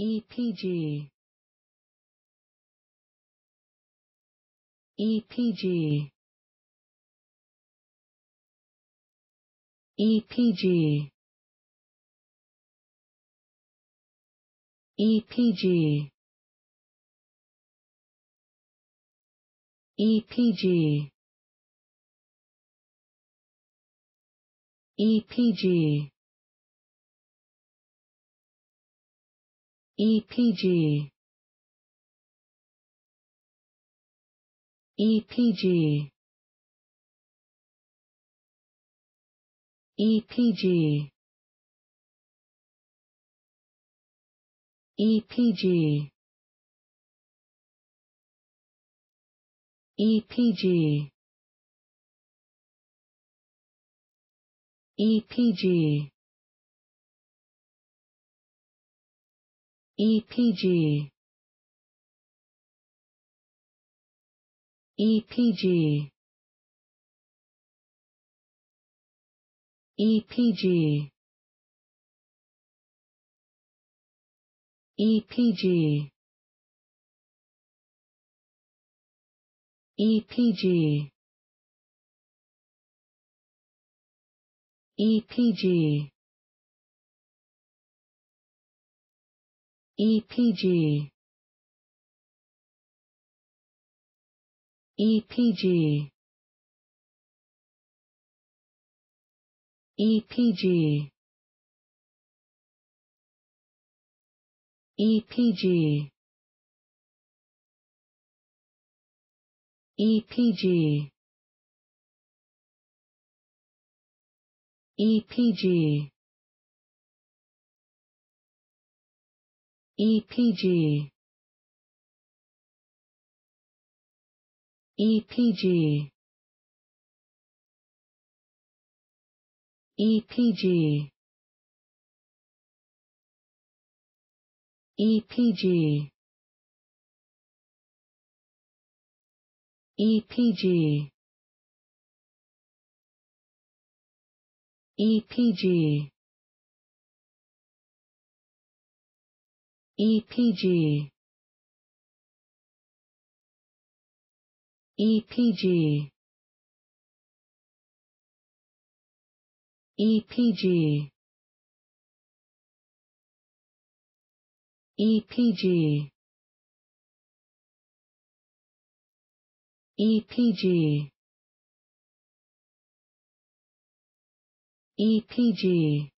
EPG EPG EPG EPG EPG EPG EPG EPG EPG EPG EPG EPG EPG EPG EPG EPG EPG EPG EPG EPG EPG EPG EPG EPG EPG EPG EPG EPG EPG EPG EPG EPG EPG EPG EPG EPG